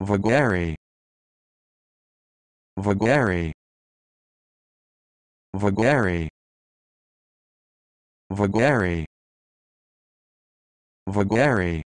Vagueri. Vagueri. Vagueri. Vagueri. Vagueri.